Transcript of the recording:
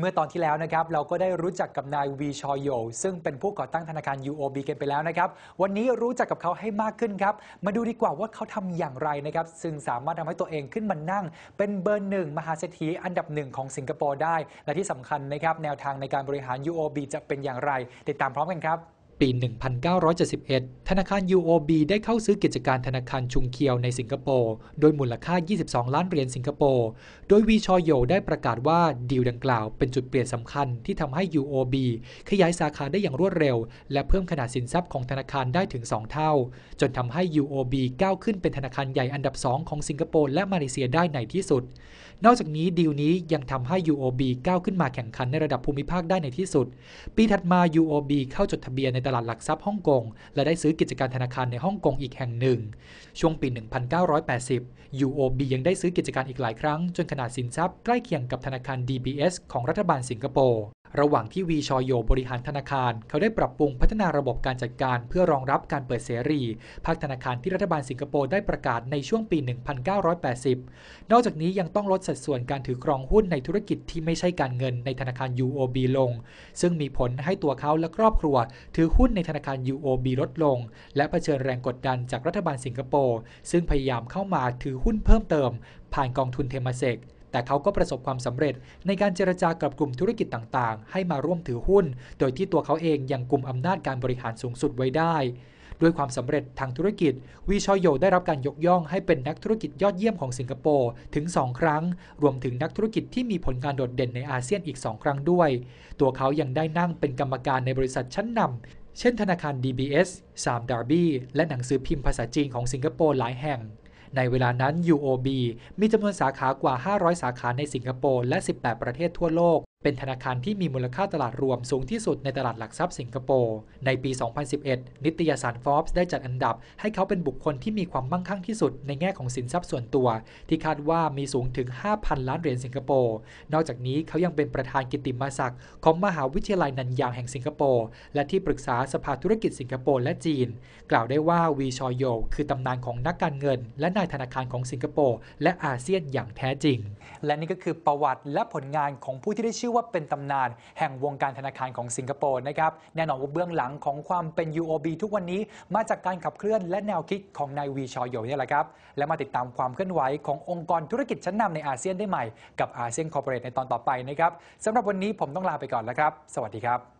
เมื่อตอนที่แล้วนะครับเราก็ได้รู้จักกับนายวีชอยโยซึ่งเป็นผู้ก่อตั้งธนาคาร UOB กันไปแล้วนะครับวันนี้รู้จักกับเขาให้มากขึ้นครับมาดูดีกว่าว่าเขาทำอย่างไรนะครับซึ่งสามารถทำให้ตัวเองขึ้นมานั่ง เป็นเบอร์หนึ่ง มหาเศรษฐีอันดับหนึ่งของสิงคโปร์ได้ และที่สำคัญนะครับแนวทางในการบริหาร UOB จะเป็นอย่างไร ติดตามพร้อมกันครับปี 1971 ธนาคาร UOB ได้เข้าซื้อกิจการธนาคารชุงเคียวในสิงคโปร์ โดยมูลค่า 22 ล้านเหรียญสิงคโปร์ โดยวีชอยโยได้ประกาศว่าดีลดังกล่าวเป็นจุดเปลี่ยนสำคัญที่ทำให้ UOB ขยายสาขาได้อย่างรวดเร็ว และเพิ่มขนาดสินทรัพย์ของธนาคารได้ถึง 2 เท่า จนทำให้ UOB ก้าวขึ้นเป็นธนาคารใหญ่อันดับ 2 ของสิงคโปร์และมาเลเซียได้ในที่สุด นอกจากนี้ดีลนี้ยังทำให้ UOB ก้าวขึ้นมาแข่งขันในระดับภูมิภาคได้ในที่สุด ปีถัดมา UOB เข้าจดทะเบียนในลาดหลักทรัพย์ฮ่องกงและได้ซื้อกิจการธนาคารในฮ่องกงอีกแห่งหนึ่ง ช่วงปี 1980 UOB ยังได้ซื้อกิจการอีกหลายครั้ง จนขนาดสินทรัพย์ใกล้เคียงกับธนาคาร DBS ของรัฐบาลสิงคโปร์ระหว่างที่วีชอยโยบริหารธนาคาร เขาได้ปรับปรุงพัฒนาระบบการจัดการเพื่อรองรับการเปิดเสรีภาคธนาคารที่รัฐบาลสิงคโปร์ได้ประกาศในช่วงปี 1980 นอกจากนี้ยังต้องลดสัดส่วนการถือครองหุ้นในธุรกิจที่ไม่ใช่การเงินในธนาคาร UOB ลง ซึ่งมีผลให้ตัวเขาและครอบครัวถือหุ้นในธนาคาร UOB ลดลง และเผชิญแรงกดดันจากรัฐบาลสิงคโปร์ซึ่งพยายามเข้ามาถือหุ้นเพิ่มเติม ผ่านกองทุนเทมเซกแต่เขาก็ประสบความสำเร็จ ในการเจรจากับกลุ่มธุรกิจต่างๆ ให้มาร่วมถือหุ้น โดยที่ตัวเขาเองยังกลุ่มอำนาจการบริหารสูงสุดไว้ได้ ด้วยความสำเร็จทางธุรกิจวีชอยโยได้รับการยกย่องให้เป็นนักธุรกิจยอดเยี่ยมของสิงคโปร์ถึง 2 ครั้ง รวมถึงนักธุรกิจที่มีผลงานโดดเด่นในอาเซียนอีก2ครั้งด้วย ตัวเขายังได้นั่งเป็นกรรมการในบริษัทชั้นนำ เช่นธนาคาร DBS สามดาร์บี้และหนังสือพิมพ์ภาษาจีนของสิงคโปร์หลายแห่งในเวลานั้น UOB มีจำนวนสาขากว่า 500 สาขาในสิงคโปร์และ 18 ประเทศทั่วโลกเป็นธนาคารที่มีมูลค่าตลาดรวมสูงที่สุดในตลาดหลักทรัพย์สิงคโปร์ในปี 2011 นิตยสาร Forbes ได้จัดอันดับ ให้เขาเป็นบุคคลที่มีความมั่งคั่งที่สุดในแง่ของสินทรัพย์ส่วนตัว ที่คาดว่ามีสูงถึง 5,000 ล้านเหรียญสิงคโปร์ นอกจากนี้เขายังเป็นประธานกิติมศักดิ์ของมหาวิทยาลัยนันยางแห่งสิงคโปร์และที่ปรึกษาสภาธุรกิจสิงคโปร์และจีน กล่าวได้ว่าวีชอยโยคือตำนานของนักการเงิน และนายธนาคารของสิงคโปร์และอาเซียนอย่างแท้จริง และนี่ก็คือประวัติและผลงานของผู้ที่ได้ชื่ออว่าเป็นตำนานแห่งวงการธนาคารของสิงคโปร์นะครับแน่นอนว่าเบื้องหลังของความเป็น UOB ทุกวันนี้มาจากการขับเคลื่อน และแนวคิดของนายวีชอยโยนี่แหละครับ และมาติดตามความเคลื่อนไหวขององค์กรธุรกิจชั้นนำในอาเซียนได้ใหม่ กับอาเซียนคอร์ปอเรทในตอนต่อไปนะครับสำหรับวันนี้ผมต้องลาไปก่อนแล้วครับ สวัสดีครับ